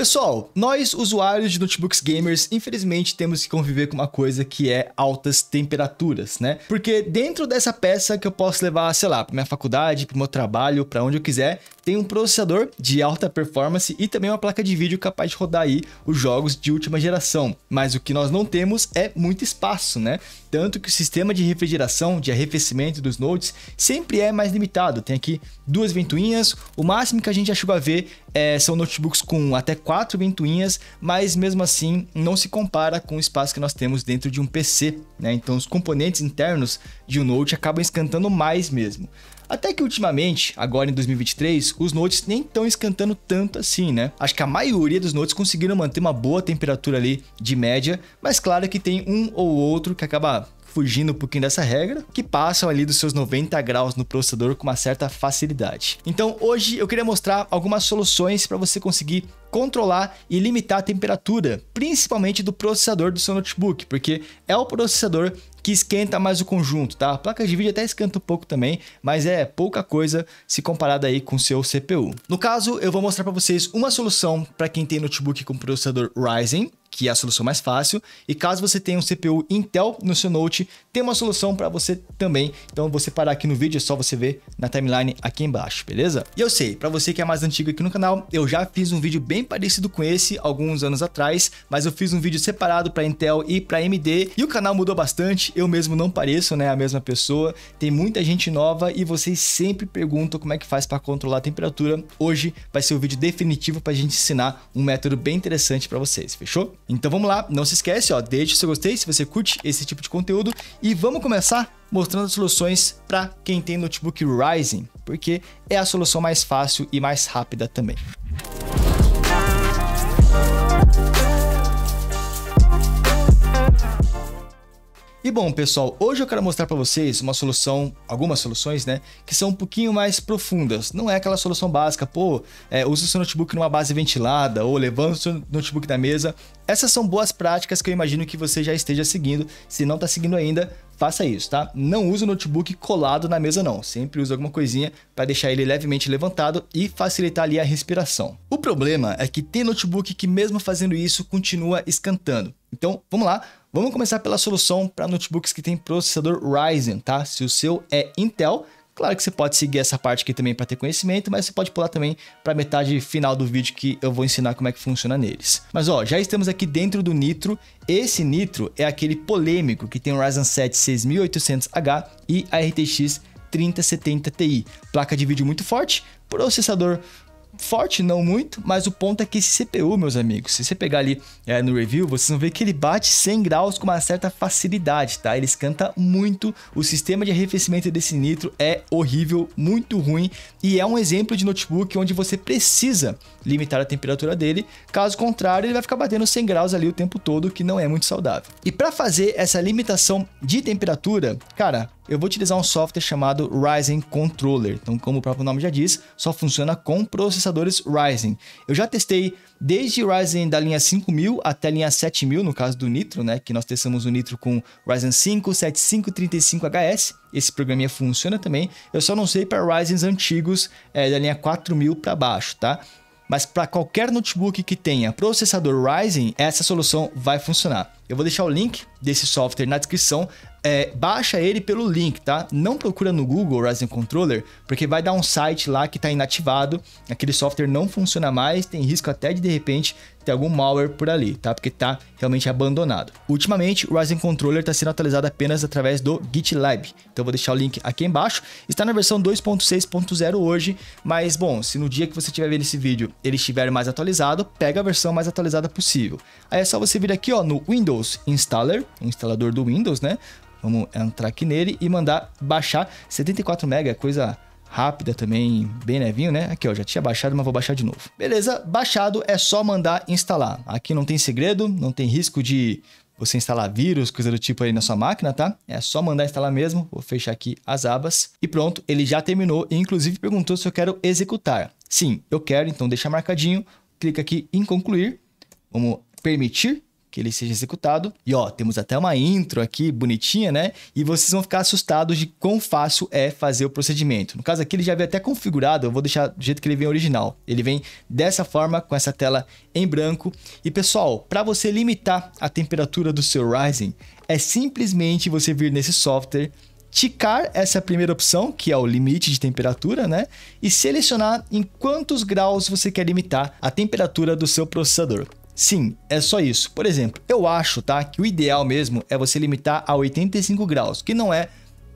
Pessoal, nós usuários de notebooks gamers, infelizmente temos que conviver com uma coisa que é altas temperaturas, né? Porque dentro dessa peça que eu posso levar, sei lá, para minha faculdade, para o meu trabalho, para onde eu quiser, tem um processador de alta performance e também uma placa de vídeo capaz de rodar aí os jogos de última geração. Mas o que nós não temos é muito espaço, né? Tanto que o sistema de refrigeração, de arrefecimento dos nodes sempre é mais limitado. Tem aqui duas ventoinhas, o máximo que a gente achou a ver é, são notebooks com até quatro ventoinhas, mas mesmo assim não se compara com o espaço que nós temos dentro de um PC, né? Então os componentes internos de um Note acabam escantando mais mesmo. Até que ultimamente, agora em 2023, os notes nem estão esquentando tanto assim, né? Acho que a maioria dos notes conseguiram manter uma boa temperatura ali de média, mas claro que tem um ou outro que acaba fugindo um pouquinho dessa regra, que passam ali dos seus 90 graus no processador com uma certa facilidade. Então hoje eu queria mostrar algumas soluções para você conseguir controlar e limitar a temperatura, principalmente do processador do seu notebook, porque é o processador que esquenta mais o conjunto, tá? Placas de vídeo até esquenta um pouco também, mas é pouca coisa se comparada aí com seu CPU. No caso, eu vou mostrar para vocês uma solução para quem tem notebook com processador Ryzen que é a solução mais fácil. E caso você tenha um CPU Intel no seu Note, tem uma solução para você também. Então você parar aqui no vídeo, é só você ver na timeline aqui embaixo, beleza? E eu sei, para você que é mais antigo aqui no canal, eu já fiz um vídeo bem parecido com esse alguns anos atrás, mas eu fiz um vídeo separado para Intel e para AMD e o canal mudou bastante. Eu mesmo não pareço, né, a mesma pessoa. Tem muita gente nova e vocês sempre perguntam como é que faz para controlar a temperatura. Hoje vai ser o vídeo definitivo para a gente ensinar um método bem interessante para vocês, fechou? Então vamos lá, não se esquece, ó, deixe seu gostei se você curte esse tipo de conteúdo e vamos começar mostrando as soluções para quem tem notebook Ryzen, porque é a solução mais fácil e mais rápida também. E bom, pessoal, hoje eu quero mostrar para vocês uma solução, algumas soluções, né, que são um pouquinho mais profundas. Não é aquela solução básica, pô, é, usa o seu notebook numa base ventilada ou levando o seu notebook da mesa. Essas são boas práticas que eu imagino que você já esteja seguindo. Se não está seguindo ainda, faça isso, tá? Não use o notebook colado na mesa não, sempre use alguma coisinha para deixar ele levemente levantado e facilitar ali a respiração. O problema é que tem notebook que mesmo fazendo isso continua escantando. Então, vamos lá, Vamos começar pela solução para notebooks que tem processador Ryzen, tá? Se o seu é Intel, claro que você pode seguir essa parte aqui também para ter conhecimento, mas você pode pular também para a metade final do vídeo que eu vou ensinar como é que funciona neles. Mas ó, já estamos aqui dentro do Nitro. Esse Nitro é aquele polêmico que tem o Ryzen 7 6800H e a RTX 3070 Ti. Placa de vídeo muito forte, processador forte, não muito, mas o ponto é que esse CPU, meus amigos, se você pegar ali é, no review, vocês vão ver que ele bate 100 graus com uma certa facilidade, tá? Ele esquenta muito, o sistema de arrefecimento desse nitro é horrível, muito ruim, e é um exemplo de notebook onde você precisa limitar a temperatura dele, caso contrário ele vai ficar batendo 100 graus ali o tempo todo, que não é muito saudável. E para fazer essa limitação de temperatura, cara, eu vou utilizar um software chamado Ryzen Controller, então como o próprio nome já diz, só funciona com processador processadores Ryzen. Eu já testei desde Ryzen da linha 5000 até a linha 7000, no caso do Nitro, né? Que nós testamos o Nitro com Ryzen 5, 7535HS. Esse programinha funciona também. Eu só não sei para Ryzens antigos é, da linha 4000 para baixo, tá? Mas para qualquer notebook que tenha processador Ryzen, essa solução vai funcionar. Eu vou deixar o link desse software na descrição. É, baixa ele pelo link, tá? Não procura no Google Ryzen Controller, porque vai dar um site lá que está inativado, aquele software não funciona mais, tem risco até de de repente ter algum malware por ali, tá? Porque está realmente abandonado. Ultimamente, o Ryzen Controller está sendo atualizado apenas através do GitLab. Então vou deixar o link aqui embaixo. Está na versão 2.6.0 hoje, mas bom, se no dia que você estiver vendo esse vídeo ele estiver mais atualizado, pega a versão mais atualizada possível. Aí é só você vir aqui, ó, no Windows Windows Installer, instalador do Windows, né? Vamos entrar aqui nele e mandar baixar 74 MB, coisa rápida também, bem levinho, né? Aqui, ó, já tinha baixado, mas vou baixar de novo. Beleza, baixado é só mandar instalar. Aqui não tem segredo, não tem risco de você instalar vírus, coisa do tipo aí na sua máquina, tá? É só mandar instalar mesmo. Vou fechar aqui as abas e pronto, ele já terminou e inclusive perguntou se eu quero executar. Sim, eu quero, então deixa marcadinho. Clica aqui em concluir. Vamos permitir que ele seja executado. E ó, temos até uma intro aqui bonitinha, né? E vocês vão ficar assustados de quão fácil é fazer o procedimento. No caso aqui, ele já veio até configurado, eu vou deixar do jeito que ele vem original. Ele vem dessa forma, com essa tela em branco. E pessoal, para você limitar a temperatura do seu Ryzen, é simplesmente você vir nesse software, ticar essa primeira opção, que é o limite de temperatura, né? E selecionar em quantos graus você quer limitar a temperatura do seu processador. Sim, é só isso. Por exemplo, eu acho tá, que o ideal mesmo é você limitar a 85 graus, que não é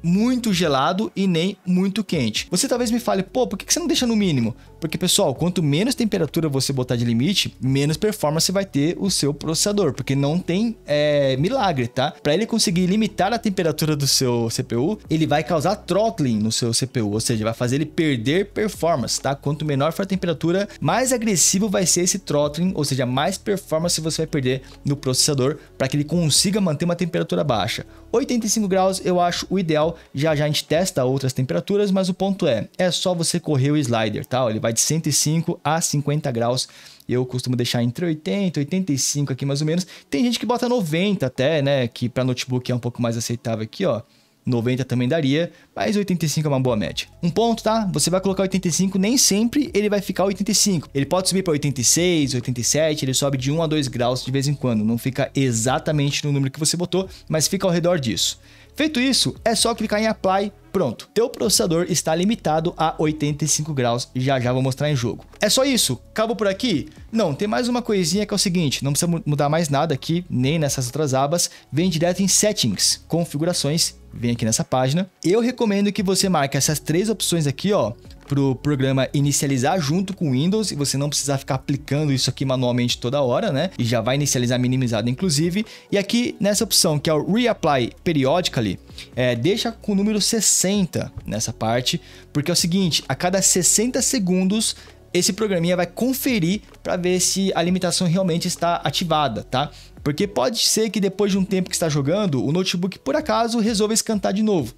muito gelado e nem muito quente. Você talvez me fale, pô, por que você não deixa no mínimo? Porque, pessoal, quanto menos temperatura você botar de limite, menos performance vai ter o seu processador, porque não tem é, milagre, tá? Para ele conseguir limitar a temperatura do seu CPU, ele vai causar throttling no seu CPU, ou seja, vai fazer ele perder performance, tá? Quanto menor for a temperatura, mais agressivo vai ser esse throttling, ou seja, mais performance você vai perder no processador para que ele consiga manter uma temperatura baixa. 85 graus eu acho o ideal, já já a gente testa outras temperaturas, mas o ponto é, é só você correr o slider, tá? Ele vai de 105 a 50 graus eu costumo deixar entre 80 e 85 aqui mais ou menos. Tem gente que bota 90 até, né? Que para notebook é um pouco mais aceitável aqui, ó. 90 também daria, mas 85 é uma boa média. Um ponto, tá? Você vai colocar 85, nem sempre ele vai ficar 85. Ele pode subir para 86, 87, ele sobe de 1 a 2 graus de vez em quando. Não fica exatamente no número que você botou, mas fica ao redor disso. Feito isso, é só clicar em Apply, pronto. Teu processador está limitado a 85 graus, já já vou mostrar em jogo. É só isso, Acabo por aqui? Não, tem mais uma coisinha que é o seguinte, não precisa mudar mais nada aqui, nem nessas outras abas, vem direto em Settings, Configurações vem aqui nessa página. Eu recomendo que você marque essas três opções aqui, ó, para o programa inicializar junto com o Windows e você não precisar ficar aplicando isso aqui manualmente toda hora, né? E já vai inicializar minimizado, inclusive. E aqui nessa opção que é o Reapply Periodically, é, deixa com o número 60 nessa parte, porque é o seguinte: a cada 60 segundos esse programinha vai conferir para ver se a limitação realmente está ativada, tá? Porque pode ser que depois de um tempo que está jogando, o notebook por acaso resolva escantar de novo.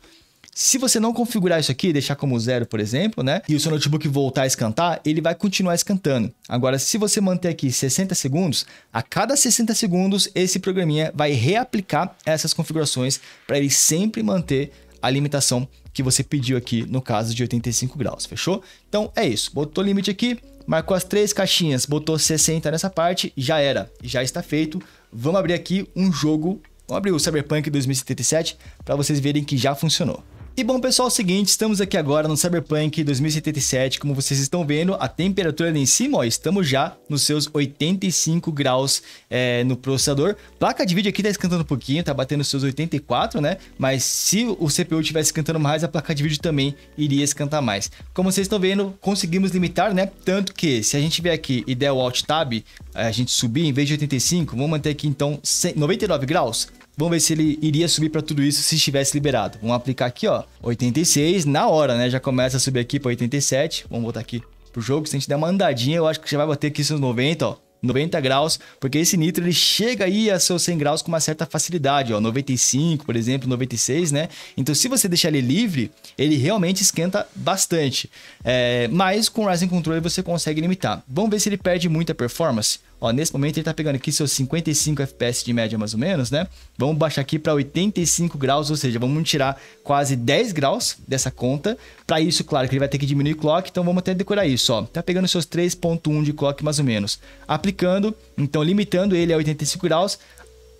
Se você não configurar isso aqui, deixar como zero, por exemplo, né? E o seu notebook voltar a escantar, ele vai continuar escantando. Agora, se você manter aqui 60 segundos, a cada 60 segundos, esse programinha vai reaplicar essas configurações para ele sempre manter a limitação que você pediu aqui no caso de 85 graus, fechou? Então é isso, botou o limite aqui, marcou as três caixinhas, botou 60 nessa parte, já era, já está feito. Vamos abrir aqui um jogo, vamos abrir o Cyberpunk 2077 para vocês verem que já funcionou. E bom, pessoal, é o seguinte, estamos aqui agora no Cyberpunk 2077, como vocês estão vendo, a temperatura ali em cima, ó, estamos já nos seus 85 graus é, no processador. Placa de vídeo aqui tá esquentando um pouquinho, tá batendo os seus 84, né? Mas se o CPU estivesse esquentando mais, a placa de vídeo também iria esquentar mais. Como vocês estão vendo, conseguimos limitar, né? Tanto que se a gente vier aqui e der o Alt Tab, a gente subir, em vez de 85, vamos manter aqui então 99 graus. Vamos ver se ele iria subir para tudo isso se estivesse liberado. Vamos aplicar aqui, ó, 86 na hora, né? Já começa a subir aqui para 87. Vamos voltar aqui pro jogo. Se a gente der uma andadinha, eu acho que já vai bater aqui seus 90, ó. 90 graus, porque esse nitro ele chega aí a seus 100 graus com uma certa facilidade, ó, 95, por exemplo, 96, né? Então, se você deixar ele livre, ele realmente esquenta bastante. É, mas com o Ryzen Controller você consegue limitar. Vamos ver se ele perde muita performance. Ó, nesse momento ele está pegando aqui seus 55 FPS de média mais ou menos, né? Vamos baixar aqui para 85 graus, ou seja, vamos tirar quase 10 graus dessa conta. Para isso, claro que ele vai ter que diminuir o clock, então vamos até decorar isso, ó. Tá pegando seus 3.1 de clock mais ou menos. Aplicando, então limitando ele a 85 graus.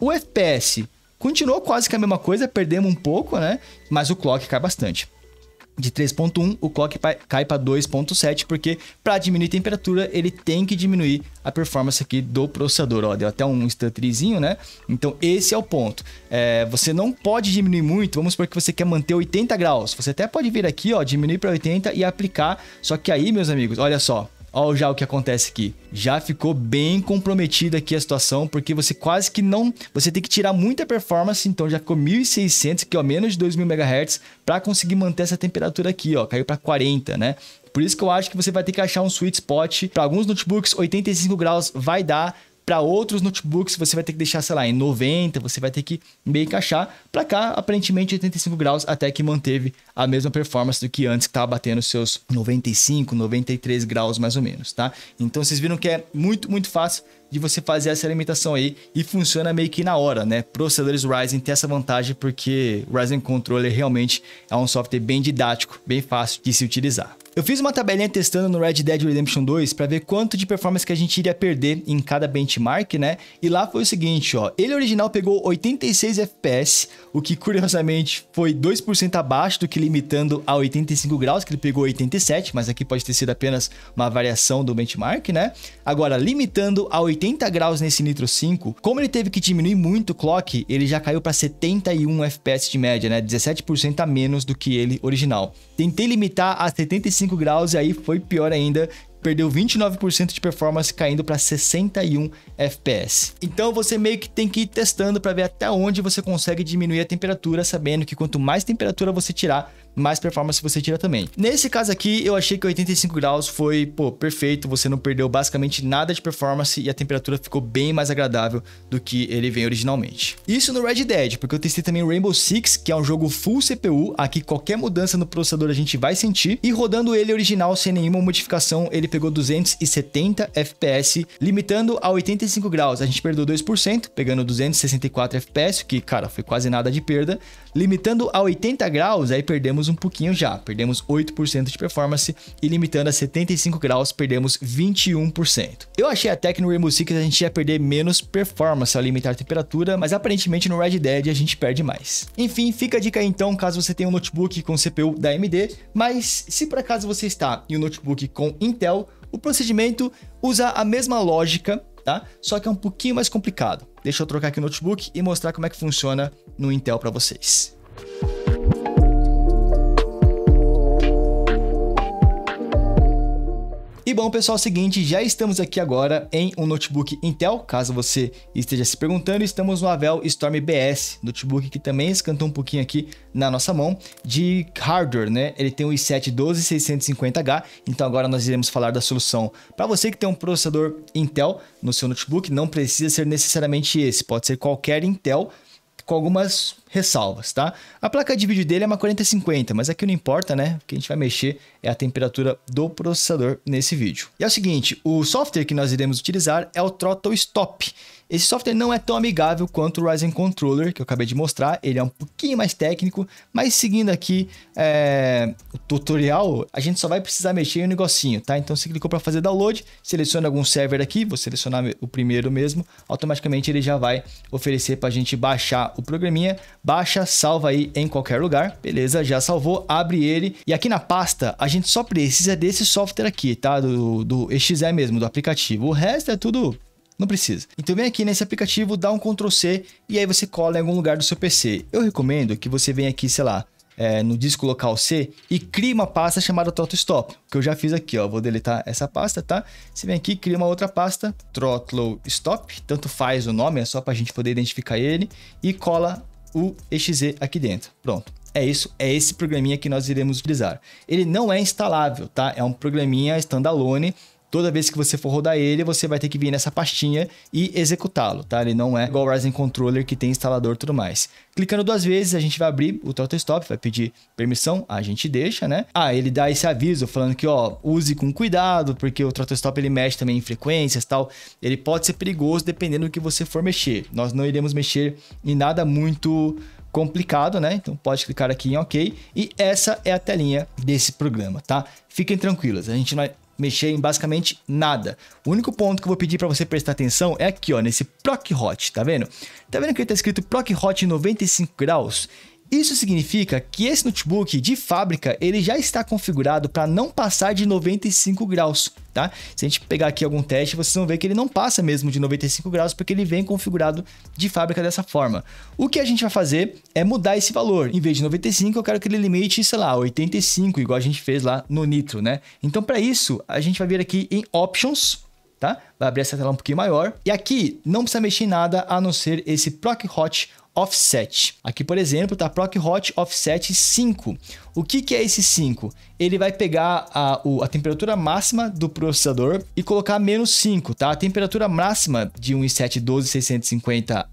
O FPS continuou quase que a mesma coisa, perdemos um pouco, né? Mas o clock cai bastante de 3.1, o clock cai para 2.7, porque para diminuir a temperatura, ele tem que diminuir a performance aqui do processador. Ó, deu até um instantrizinho, né? Então, esse é o ponto. É, você não pode diminuir muito, vamos supor que você quer manter 80 graus. Você até pode vir aqui, ó, diminuir para 80 e aplicar. Só que aí, meus amigos, olha só, Olha já o que acontece aqui. Já ficou bem comprometida aqui a situação, porque você quase que não... Você tem que tirar muita performance, então já ficou 1.600, que é menos de 2.000 MHz, para conseguir manter essa temperatura aqui, ó. Caiu para 40, né? Por isso que eu acho que você vai ter que achar um sweet spot. Para alguns notebooks, 85 graus vai dar, para outros notebooks, você vai ter que deixar, sei lá, em 90, você vai ter que meio encaixar. Para cá, aparentemente 85 graus, até que manteve a mesma performance do que antes, que estava batendo seus 95, 93 graus mais ou menos, tá? Então vocês viram que é muito, muito fácil de você fazer essa alimentação aí e funciona meio que na hora, né? Processadores Ryzen tem essa vantagem porque o Ryzen Controller realmente é um software bem didático, bem fácil de se utilizar. Eu fiz uma tabelinha testando no Red Dead Redemption 2 para ver quanto de performance que a gente iria perder em cada benchmark, né? E lá foi o seguinte, ó, ele original pegou 86 FPS, o que curiosamente foi 2% abaixo do que limitando a 85 graus, que ele pegou 87, mas aqui pode ter sido apenas uma variação do benchmark, né? Agora, limitando a 80 graus nesse Nitro 5, como ele teve que diminuir muito o clock, ele já caiu para 71 FPS de média, né? 17% a menos do que ele original. Tentei limitar a 75 graus e aí foi pior ainda, perdeu 29% de performance caindo para 61 FPS. Então você meio que tem que ir testando para ver até onde você consegue diminuir a temperatura, sabendo que quanto mais temperatura você tirar, mais performance você tira também. Nesse caso aqui, eu achei que 85 graus foi, pô, perfeito, você não perdeu basicamente nada de performance e a temperatura ficou bem mais agradável do que ele vem originalmente. Isso no Red Dead, porque eu testei também o Rainbow Six, que é um jogo full CPU, aqui qualquer mudança no processador a gente vai sentir, e rodando ele original sem nenhuma modificação, ele pegou 270 FPS, limitando a 85 graus, a gente perdeu 2%, pegando 264 FPS, que, cara, foi quase nada de perda, Limitando a 80 graus, aí perdemos um pouquinho já, perdemos 8% de performance e limitando a 75 graus, perdemos 21%. Eu achei até que no Rainbow Six a gente ia perder menos performance ao limitar a temperatura, mas aparentemente no Red Dead a gente perde mais. Enfim, fica a dica aí então caso você tenha um notebook com CPU da AMD, mas se por acaso você está em um notebook com Intel, o procedimento usa a mesma lógica tá? Só que é um pouquinho mais complicado. Deixa eu trocar aqui o notebook e mostrar como é que funciona no Intel para vocês. E bom, pessoal, é seguinte, já estamos aqui agora em um notebook Intel, caso você esteja se perguntando, estamos no Avel Storm BS, notebook que também escantou um pouquinho aqui na nossa mão, de hardware, né? Ele tem um i7 12650H, então agora nós iremos falar da solução para você que tem um processador Intel no seu notebook, não precisa ser necessariamente esse, pode ser qualquer Intel com algumas ressalvas, tá? A placa de vídeo dele é uma 4050, mas aqui não importa, né? O que a gente vai mexer é a temperatura do processador nesse vídeo. E é o seguinte, o software que nós iremos utilizar é o Throttle Stop. Esse software não é tão amigável quanto o Ryzen Controller, que eu acabei de mostrar, ele é um pouquinho mais técnico, mas seguindo aqui é, o tutorial, a gente só vai precisar mexer em um negocinho, tá? Então você clicou para fazer download, seleciona algum server aqui, vou selecionar o primeiro mesmo, automaticamente ele já vai oferecer para a gente baixar o programinha, baixa, salva aí em qualquer lugar. Beleza, já salvou, abre ele. E aqui na pasta, a gente só precisa desse software aqui, tá? Do, do EXE mesmo, do aplicativo. O resto é tudo não precisa. Então vem aqui nesse aplicativo, dá um Ctrl C e aí você cola em algum lugar do seu PC. Eu recomendo que você venha aqui, sei lá, é, no disco local C e crie uma pasta chamada stop que eu já fiz aqui, ó. Vou deletar essa pasta, tá? Você vem aqui, cria uma outra pasta, stop tanto faz o nome, é só para a gente poder identificar ele, e cola o exe aqui dentro. Pronto. É isso, é esse programinha que nós iremos utilizar. Ele não é instalável, tá? É um programinha standalone Toda vez que você for rodar ele, você vai ter que vir nessa pastinha e executá-lo, tá? Ele não é igual o Ryzen Controller que tem instalador e tudo mais. Clicando duas vezes, a gente vai abrir o Throttle Stop, vai pedir permissão, a gente deixa, né? Ah, ele dá esse aviso falando que, ó, use com cuidado, porque o Throttle Stop ele mexe também em frequências tal. Ele pode ser perigoso dependendo do que você for mexer. Nós não iremos mexer em nada muito complicado, né? Então pode clicar aqui em OK. E essa é a telinha desse programa, tá? Fiquem tranquilos, a gente não vai mexer em basicamente nada. O único ponto que eu vou pedir para você prestar atenção é aqui, ó, nesse Proc Hot, tá vendo? Tá vendo que ele tá escrito Proc Hot 95 graus? Isso significa que esse notebook de fábrica ele já está configurado para não passar de 95 graus, tá? Se a gente pegar aqui algum teste, vocês vão ver que ele não passa mesmo de 95 graus porque ele vem configurado de fábrica dessa forma. O que a gente vai fazer é mudar esse valor. Em vez de 95, eu quero que ele limite, sei lá, 85, igual a gente fez lá no Nitro, né? Então para isso, a gente vai vir aqui em Options, tá? Vai abrir essa tela um pouquinho maior. E aqui não precisa mexer em nada a não ser esse Proc Hot offset. Aqui, por exemplo, tá proc hot offset 5. O que, que é esse 5? Ele vai pegar a, a temperatura máxima do processador e colocar menos 5, tá? A temperatura máxima de um i7 12650H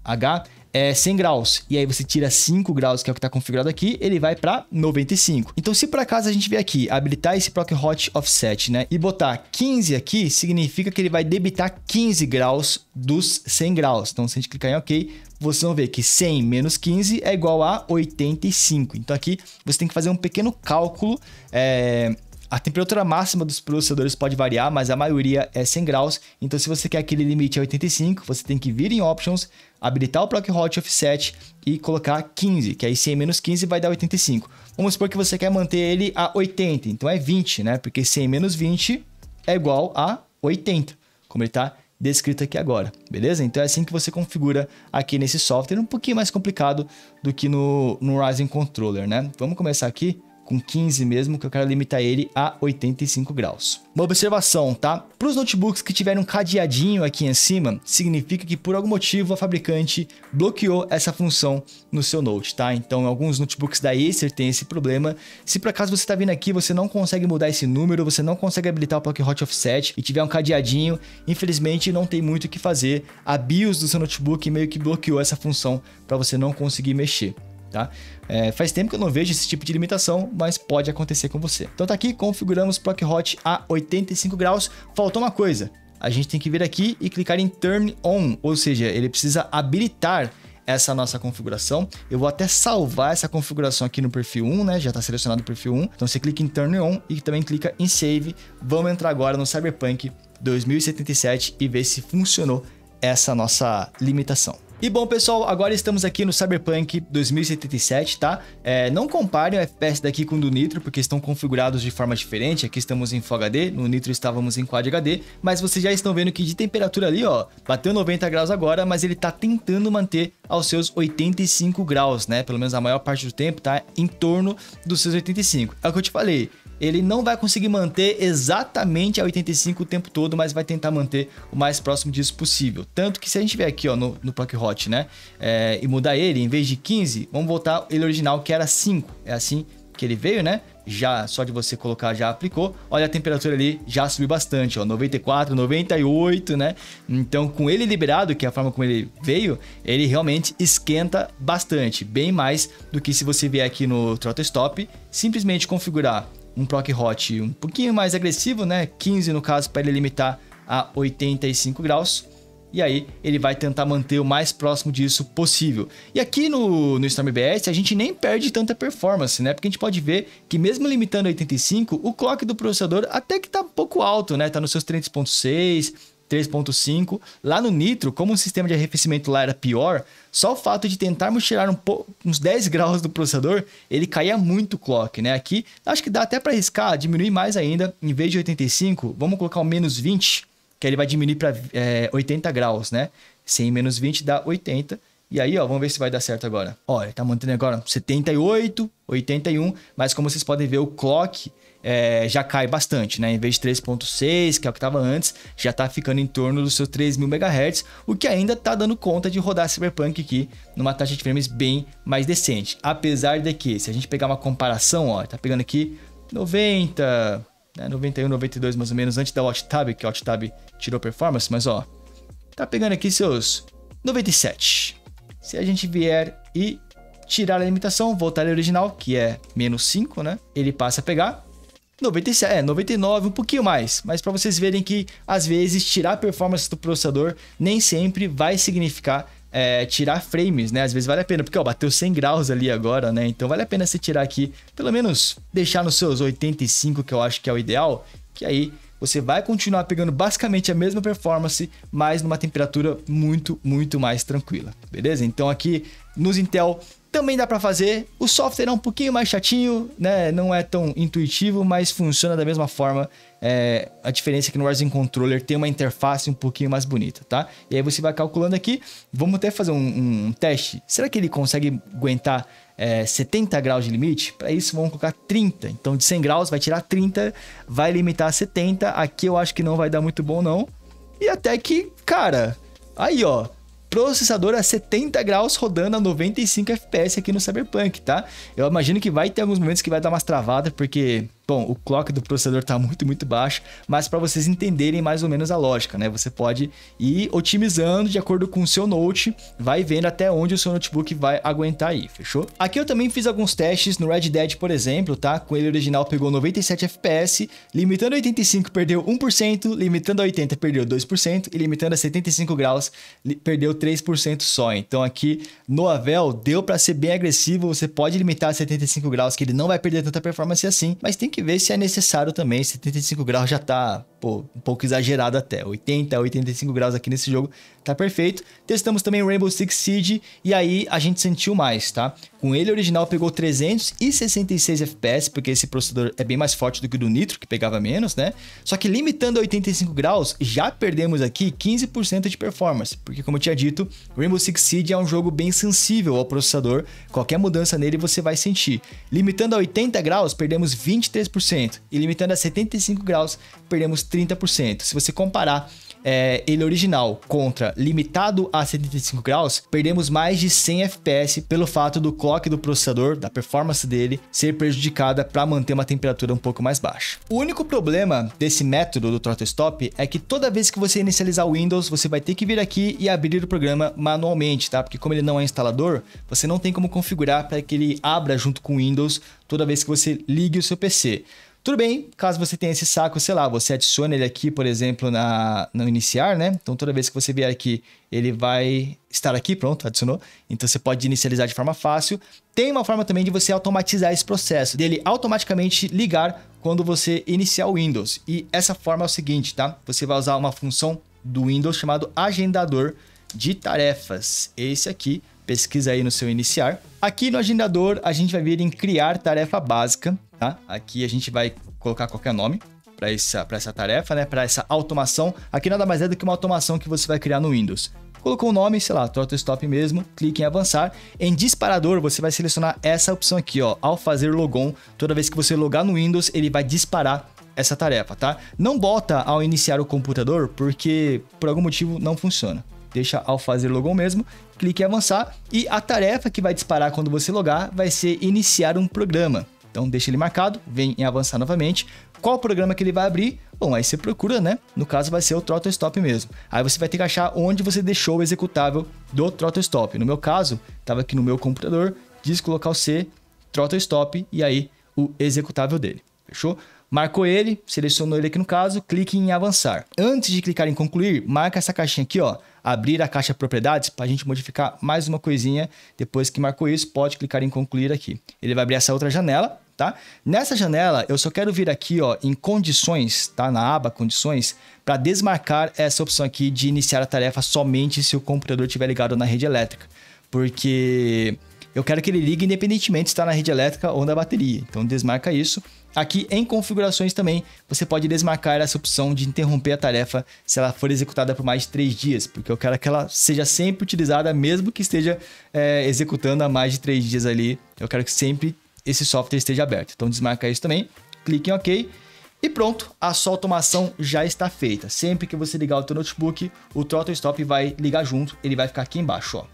é 100 graus. E aí você tira 5 graus, que é o que está configurado aqui, ele vai para 95. Então, se por acaso a gente vier aqui, habilitar esse Proc Hot Offset, né? E botar 15 aqui, significa que ele vai debitar 15 graus dos 100 graus. Então, se a gente clicar em OK, vocês vão ver que 100 menos 15 é igual a 85. Então, aqui você tem que fazer um pequeno cálculo é, a temperatura máxima dos processadores pode variar, mas a maioria é 100 graus. Então, se você quer aquele limite a 85, você tem que vir em Options, habilitar o proc Hot Offset e colocar 15, que aí 100 menos 15 vai dar 85. Vamos supor que você quer manter ele a 80, então é 20, né? Porque 100 menos 20 é igual a 80, como ele está descrito aqui agora, beleza? Então é assim que você configura aqui nesse software, um pouquinho mais complicado do que no, no Ryzen Controller, né? Vamos começar aqui com 15 mesmo, que eu quero limitar ele a 85 graus. Uma observação, tá? Para os notebooks que tiverem um cadeadinho aqui em cima, significa que por algum motivo a fabricante bloqueou essa função no seu Note, tá? Então alguns notebooks da Acer têm esse problema. Se por acaso você está vindo aqui, você não consegue mudar esse número, você não consegue habilitar o Clock Hot Offset e tiver um cadeadinho, infelizmente não tem muito o que fazer. A BIOS do seu notebook meio que bloqueou essa função para você não conseguir mexer tá? É, faz tempo que eu não vejo esse tipo de limitação, mas pode acontecer com você. Então tá aqui, configuramos ProcHot a 85 graus. Faltou uma coisa, a gente tem que vir aqui e clicar em Turn On, ou seja, ele precisa habilitar essa nossa configuração. Eu vou até salvar essa configuração aqui no perfil 1, né? Já está selecionado o perfil 1. Então você clica em Turn On e também clica em Save. Vamos entrar agora no Cyberpunk 2077 e ver se funcionou essa nossa limitação. E bom, pessoal, agora estamos aqui no Cyberpunk 2077, tá? É, não comparem o FPS daqui com o do Nitro, porque estão configurados de forma diferente. Aqui estamos em Full HD, no Nitro estávamos em Quad HD, mas vocês já estão vendo que de temperatura ali, ó, bateu 90 graus agora, mas ele tá tentando manter aos seus 85 graus, né? Pelo menos a maior parte do tempo tá em torno dos seus 85. É o que eu te falei, ele não vai conseguir manter exatamente a 85 o tempo todo, mas vai tentar manter o mais próximo disso possível. Tanto que se a gente vier aqui ó, no, no Hot né, é, e mudar ele, em vez de 15, vamos voltar ele original que era 5. É assim que ele veio, né? Já só de você colocar já aplicou. Olha a temperatura ali já subiu bastante, ó, 94, 98, né? Então, com ele liberado, que é a forma como ele veio, ele realmente esquenta bastante, bem mais do que se você vier aqui no Throttle Stop, simplesmente configurar um proc hot um pouquinho mais agressivo, né? 15 no caso, para ele limitar a 85 graus. E aí ele vai tentar manter o mais próximo disso possível. E aqui no, no Storm BS a gente nem perde tanta performance, né? Porque a gente pode ver que mesmo limitando a 85, o clock do processador até que tá um pouco alto, né? Tá nos seus 30.6, 3.5. Lá no Nitro, como o sistema de arrefecimento lá era pior, só o fato de tentarmos tirar um pouco, uns 10 graus do processador, ele caía muito o clock, né? Aqui, acho que dá até para arriscar, diminuir mais ainda. Em vez de 85, vamos colocar o menos 20, que ele vai diminuir para é, 80 graus, né? Sem menos 20 dá 80. E aí, ó, vamos ver se vai dar certo agora. Olha, tá mantendo agora 78, 81, mas como vocês podem ver, o clock é, já cai bastante, né? Em vez de 3.6, que é o que estava antes, já está ficando em torno dos seus 3.000 MHz, o que ainda está dando conta de rodar Cyberpunk aqui numa taxa de frames bem mais decente. Apesar de que, se a gente pegar uma comparação, ó, tá pegando aqui 90, né, 91, 92 mais ou menos, antes da Watch Tab, que a Watch Tab tirou performance, mas ó, tá pegando aqui seus 97. Se a gente vier e tirar a limitação, voltar ao original, que é menos 5, né? Ele passa a pegar 97, é, 99, um pouquinho mais. Mas para vocês verem que, às vezes, tirar a performance do processador nem sempre vai significar é, tirar frames, né? Às vezes vale a pena, porque ó, bateu 100 graus ali agora, né? Então vale a pena você tirar aqui, pelo menos deixar nos seus 85, que eu acho que é o ideal, que aí você vai continuar pegando basicamente a mesma performance, mas numa temperatura muito, muito mais tranquila, beleza? Então aqui nos Intel também dá para fazer. O software é um pouquinho mais chatinho, né? Não é tão intuitivo, mas funciona da mesma forma. É, a diferença é que no Ryzen Controller tem uma interface um pouquinho mais bonita, tá? E aí você vai calculando aqui. Vamos até fazer um, um teste. Será que ele consegue aguentar é, 70 graus de limite? Para isso, vamos colocar 30. Então, de 100 graus, vai tirar 30, vai limitar a 70. Aqui eu acho que não vai dar muito bom, não. E até que, cara, aí ó, processador a 70 graus rodando a 95 FPS aqui no Cyberpunk, tá? Eu imagino que vai ter alguns momentos que vai dar umas travadas, porque Bom, o clock do processador está muito, muito baixo, mas para vocês entenderem mais ou menos a lógica, né? Você pode ir otimizando de acordo com o seu note, vai vendo até onde o seu notebook vai aguentar aí, fechou? Aqui eu também fiz alguns testes no Red Dead, por exemplo, tá? Com ele original pegou 97 FPS, limitando a 85 perdeu 1%, limitando a 80 perdeu 2% e limitando a 75 graus perdeu 3% só. Então aqui no Avel deu para ser bem agressivo, você pode limitar a 75 graus que ele não vai perder tanta performance assim, mas tem que ver se é necessário também. 75 graus já tá pô, um pouco exagerado até. 80, 85 graus aqui nesse jogo tá perfeito. Testamos também o Rainbow Six Siege e aí a gente sentiu mais, tá? Com ele original pegou 366 FPS, porque esse processador é bem mais forte do que o do Nitro, que pegava menos, né? Só que limitando a 85 graus, já perdemos aqui 15% de performance, porque como eu tinha dito, Rainbow Six Siege é um jogo bem sensível ao processador, qualquer mudança nele você vai sentir. Limitando a 80 graus, perdemos 23 23% e limitando a 75 graus, perdemos 30%. Se você comparar é, ele é original contra limitado a 75 graus, perdemos mais de 100 FPS pelo fato do clock do processador, da performance dele, ser prejudicada para manter uma temperatura um pouco mais baixa. O único problema desse método do throttle stop é que toda vez que você inicializar o Windows, você vai ter que vir aqui e abrir o programa manualmente, tá? Porque como ele não é instalador, você não tem como configurar para que ele abra junto com o Windows toda vez que você ligue o seu PC. Tudo bem, caso você tenha esse saco, sei lá, você adiciona ele aqui, por exemplo, na, no iniciar, né? Então toda vez que você vier aqui, ele vai estar aqui, pronto, adicionou. Então você pode inicializar de forma fácil. Tem uma forma também de você automatizar esse processo, dele automaticamente ligar quando você iniciar o Windows. E essa forma é o seguinte, tá? Você vai usar uma função do Windows chamado agendador de tarefas. Esse aqui Pesquisa aí no seu iniciar. Aqui no agendador, a gente vai vir em criar tarefa básica, tá? Aqui a gente vai colocar qualquer nome para essa, essa tarefa, né? Para essa automação. Aqui nada mais é do que uma automação que você vai criar no Windows. Colocou o nome, sei lá, Total stop mesmo, clique em avançar. Em disparador, você vai selecionar essa opção aqui, ó. Ao fazer logon, toda vez que você logar no Windows, ele vai disparar essa tarefa, tá? Não bota ao iniciar o computador, porque por algum motivo não funciona deixa ao fazer logon mesmo, clique em avançar e a tarefa que vai disparar quando você logar vai ser iniciar um programa. Então deixa ele marcado, vem em avançar novamente. Qual programa que ele vai abrir? Bom, aí você procura, né? No caso vai ser o Throttle Stop mesmo. Aí você vai ter que achar onde você deixou o executável do Throttle Stop. No meu caso, estava aqui no meu computador, disco local C, Throttle Stop e aí o executável dele. Fechou? Marcou ele, selecionou ele aqui no caso, clique em avançar. Antes de clicar em concluir, marca essa caixinha aqui, ó, abrir a caixa propriedades para a gente modificar mais uma coisinha. Depois que marcou isso, pode clicar em concluir aqui. Ele vai abrir essa outra janela, tá? Nessa janela, eu só quero vir aqui ó, em condições, tá? Na aba condições, para desmarcar essa opção aqui de iniciar a tarefa somente se o computador estiver ligado na rede elétrica. Porque eu quero que ele ligue independentemente se está na rede elétrica ou na bateria. Então desmarca isso Aqui em configurações também, você pode desmarcar essa opção de interromper a tarefa se ela for executada por mais de 3 dias, porque eu quero que ela seja sempre utilizada, mesmo que esteja é, executando há mais de 3 dias ali. Eu quero que sempre esse software esteja aberto. Então desmarca isso também, clique em OK e pronto, a sua automação já está feita. Sempre que você ligar o teu notebook, o Throttle Stop vai ligar junto, ele vai ficar aqui embaixo, ó.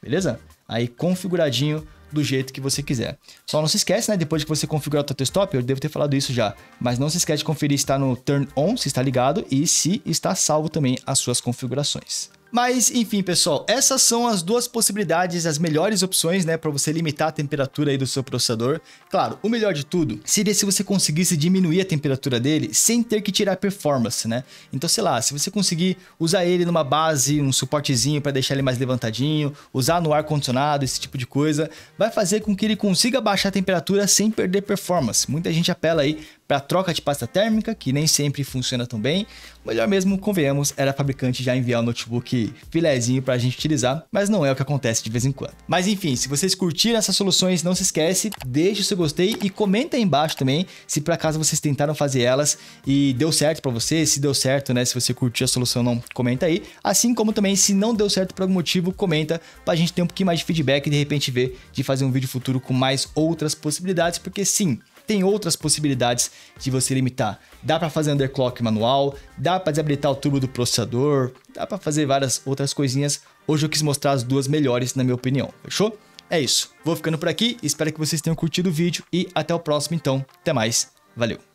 Beleza? Aí configuradinho do jeito que você quiser. Só não se esquece, né? Depois que você configurar o teu desktop, eu devo ter falado isso já, mas não se esquece de conferir se está no turn on, se está ligado e se está salvo também as suas configurações. Mas enfim, pessoal, essas são as duas possibilidades, as melhores opções, né, para você limitar a temperatura aí do seu processador. Claro, o melhor de tudo seria se você conseguisse diminuir a temperatura dele sem ter que tirar performance, né? Então, sei lá, se você conseguir usar ele numa base, um suportezinho para deixar ele mais levantadinho, usar no ar condicionado, esse tipo de coisa, vai fazer com que ele consiga baixar a temperatura sem perder performance. Muita gente apela aí para troca de pasta térmica, que nem sempre funciona tão bem. Melhor mesmo, convenhamos, era a fabricante já enviar o notebook filezinho para a gente utilizar, mas não é o que acontece de vez em quando. Mas enfim, se vocês curtiram essas soluções, não se esquece, deixe o seu gostei e comenta aí embaixo também se por acaso vocês tentaram fazer elas e deu certo para você, se deu certo, né? Se você curtiu a solução, não comenta aí. Assim como também se não deu certo por algum motivo, comenta para a gente ter um pouquinho mais de feedback e de repente ver de fazer um vídeo futuro com mais outras possibilidades, porque sim, tem outras possibilidades de você limitar. Dá para fazer underclock manual, dá para desabilitar o turbo do processador, dá para fazer várias outras coisinhas. Hoje eu quis mostrar as duas melhores, na minha opinião, fechou? É isso, vou ficando por aqui, espero que vocês tenham curtido o vídeo e até o próximo então, até mais, valeu!